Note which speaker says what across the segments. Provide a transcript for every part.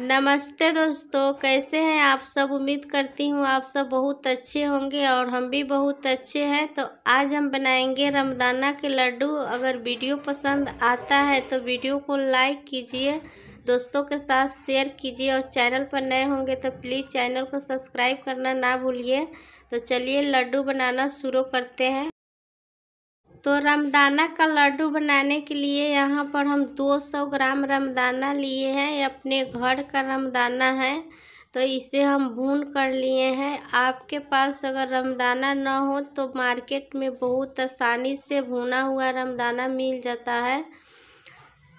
Speaker 1: नमस्ते दोस्तों कैसे हैं आप सब उम्मीद करती हूँ आप सब बहुत अच्छे होंगे और हम भी बहुत अच्छे हैं तो आज हम बनाएंगे रमदाना के लड्डू अगर वीडियो पसंद आता है तो वीडियो को लाइक कीजिए दोस्तों के साथ शेयर कीजिए और चैनल पर नए होंगे तो प्लीज़ चैनल को सब्सक्राइब करना ना भूलिए तो चलिए लड्डू बनाना शुरू करते हैं तो रामदाना का लड्डू बनाने के लिए यहाँ पर हम 200 ग्राम रामदाना लिए हैं ये अपने घर का रामदाना है तो इसे हम भून कर लिए हैं आपके पास अगर रमदाना ना हो तो मार्केट में बहुत आसानी से भुना हुआ रमदाना मिल जाता है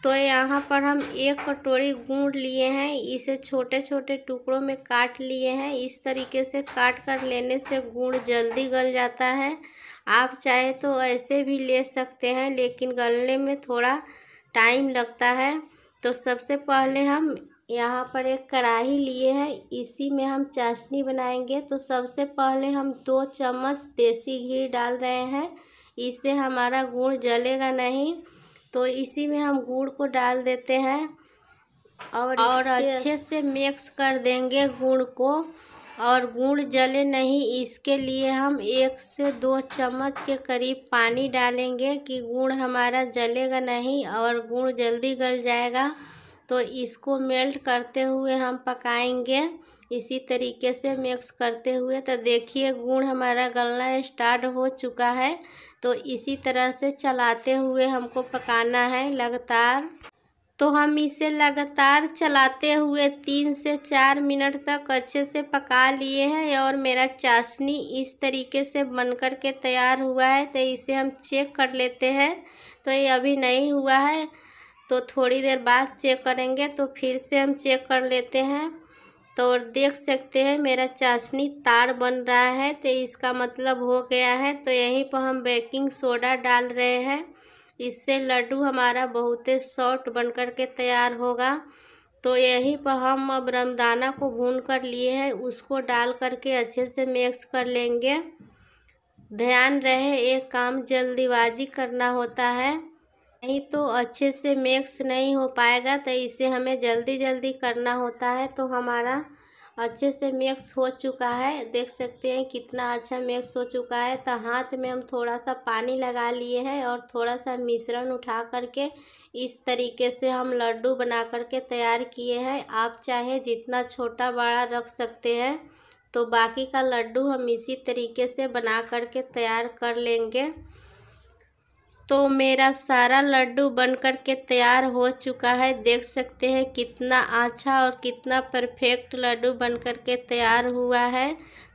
Speaker 1: तो यहाँ पर हम एक कटोरी गुड़ लिए हैं इसे छोटे छोटे टुकड़ों में काट लिए हैं इस तरीके से काट कर लेने से गुड़ जल्दी गल जाता है आप चाहे तो ऐसे भी ले सकते हैं लेकिन गलने में थोड़ा टाइम लगता है तो सबसे पहले हम यहाँ पर एक कढ़ाई लिए हैं इसी में हम चाशनी बनाएंगे तो सबसे पहले हम दो चम्मच देसी घी डाल रहे हैं इससे हमारा गुड़ जलेगा नहीं तो इसी में हम गुड़ को डाल देते हैं और और अच्छे से मिक्स कर देंगे गुड़ को और गुड़ जले नहीं इसके लिए हम एक से दो चम्मच के करीब पानी डालेंगे कि गुड़ हमारा जलेगा नहीं और गुड़ जल्दी गल जाएगा तो इसको मेल्ट करते हुए हम पकाएंगे इसी तरीके से मिक्स करते हुए तो देखिए गुड़ हमारा गलना स्टार्ट हो चुका है तो इसी तरह से चलाते हुए हमको पकाना है लगातार तो हम इसे लगातार चलाते हुए तीन से चार मिनट तक अच्छे से पका लिए हैं और मेरा चाशनी इस तरीके से बन कर के तैयार हुआ है तो इसे हम चेक कर लेते हैं तो ये अभी नहीं हुआ है तो थोड़ी देर बाद चेक करेंगे तो फिर से हम चेक कर लेते हैं तो देख सकते हैं मेरा चाशनी तार बन रहा है तो इसका मतलब हो गया है तो यहीं पर हम बेकिंग सोडा डाल रहे हैं इससे लड्डू हमारा बहुत ही सॉफ्ट बनकर के तैयार होगा तो यहीं पर हम अब रमदाना को भून कर लिए हैं उसको डाल करके अच्छे से मिक्स कर लेंगे ध्यान रहे एक काम जल्दीबाजी करना होता है नहीं तो अच्छे से मिक्स नहीं हो पाएगा तो इसे हमें जल्दी जल्दी करना होता है तो हमारा अच्छे से मिक्स हो चुका है देख सकते हैं कितना अच्छा मिक्स हो चुका है तो हाथ में हम थोड़ा सा पानी लगा लिए हैं और थोड़ा सा मिश्रण उठा करके इस तरीके से हम लड्डू बना करके तैयार किए हैं आप चाहे जितना छोटा बड़ा रख सकते हैं तो बाकी का लड्डू हम इसी तरीके से बना करके तैयार कर लेंगे तो मेरा सारा लड्डू बनकर के तैयार हो चुका है देख सकते हैं कितना अच्छा और कितना परफेक्ट लड्डू बनकर के तैयार हुआ है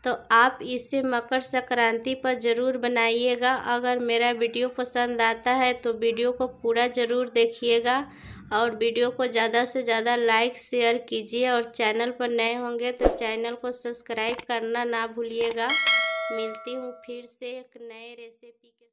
Speaker 1: तो आप इसे मकर संक्रांति पर ज़रूर बनाइएगा अगर मेरा वीडियो पसंद आता है तो वीडियो को पूरा ज़रूर देखिएगा और वीडियो को ज़्यादा से ज़्यादा लाइक शेयर कीजिए और चैनल पर नए होंगे तो चैनल को सब्सक्राइब करना ना भूलिएगा मिलती हूँ फिर से एक नए रेसिपी के